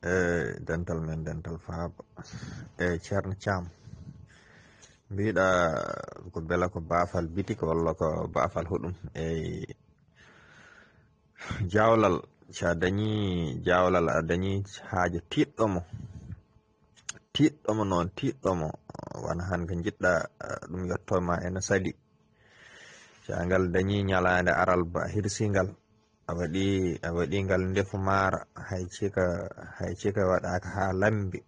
Eh, dental men dental fab e eh, ceerno thiam mbiɗa ko bela ko biti bitik walla ko baafal hudum e eh, jawlal cha dañi jawlal a dañi haaje mo non tiddo mo wana han ga jidda dum yottoma en sadi cha ngal dañi ñalande aral ba hirsingal Abadi, abadi ngal ndefu maara haycika wada ka ha lambi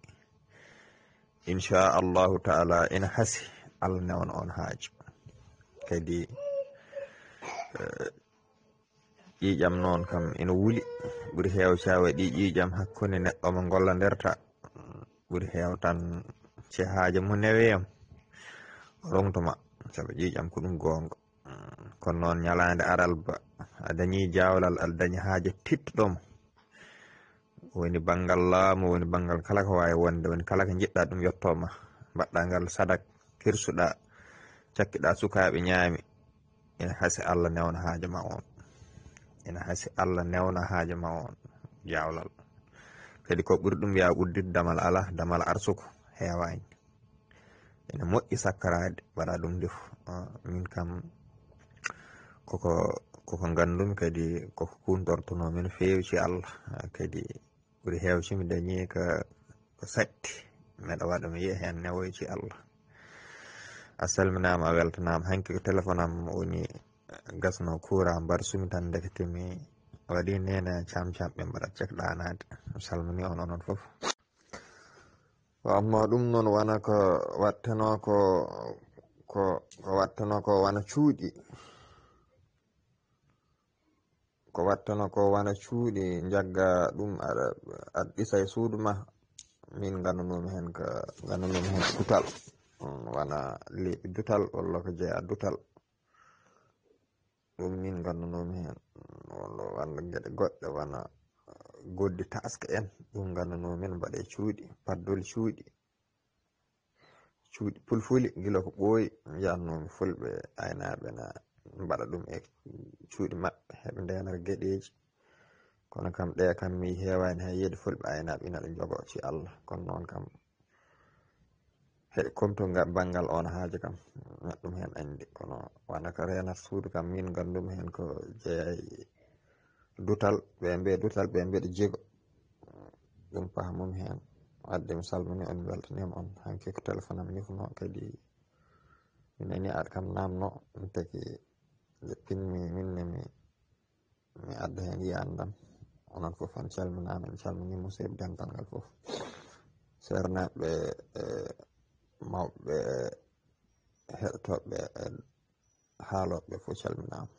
Allah taala in hasi allah newana on haajo kadi yi eh, jam non kam ina wuli ɓuri heew sa waɗi jam hakkunde neɗɗo mo gollodirta ɓuri heew tan ci haaje mu neweyam rongtuma sabaji jam ko dum gong kon non ñalaande aral ba adani jawlal al dañi haaje tittuɗomo woni bangal laamu woni bangal kala ko way wonde woni kala ko jidda dum yottoma mbaɗɗa sadak kirsuɗa suka sukaɓe ñaami en hasi alla newna haaje ma on en hasi alla newna haaje ma on jawlal kadi ko burdum ya wiya damal ala damal arsuko hewaani ene moƴƴi sakkarade bara dum def ah, min kam koko ko gandumi kadi koko kuntortono men ci allah ah, kadi di heewci mi dañi ka ko satti me waɗa mi ye hen newoyci allah a salminama a weltanama hanki ko telefonam am woni eh, gasno kura bar sumi tan deftimi waɗi nene cam cam ɓe mbaɗa mi salmini on onon wa amma dum non wana ko wattano ko ko ko wattano ko wana cuudi ko wattono ko wona cuuɗi jagga ɗum aɗa ɗisa e suudu ma min gandanumi hen ko gandanumi hen dutal wona leeɓi dutal walla ko jeeya dutal ɗum min gandanumi hen walla walla geɗe goɗɗe wona goddi taska en ɗum gandanumin mbaɗe cuuɗi paddol cuuɗi cuuɗi pulfuli gila ko ɓooyi jannumi fulɓe aynaɓe na mbaɗa ɗum e cuuɗi maɓɓe heɓe ndenar geɗeji kono kam ɗe kam mi hewani hay yeeɗi fulɓe aynaɓe ina ɗo jogo ci allah kono noon kam heɗi komto banggal on haaji kam ɗum hen andi kono wona ko renat suudu kam min gandum hen ko jeeyay dutal ɓe mbiye dutal ɓe mbiɗa jego ɗum pahamum hen wadde mi salmini on weltanima on hanke ko téléphone am yufno kadi mi nani aɗa kam namno ɗum tagi لكن منا mi ada hediyan ya dan onan fof an calmin amin calmini musidɓe dental ngal fof sernaɓe be mawɓe heɗotoɓe e, e haaloɓe e, fof calminama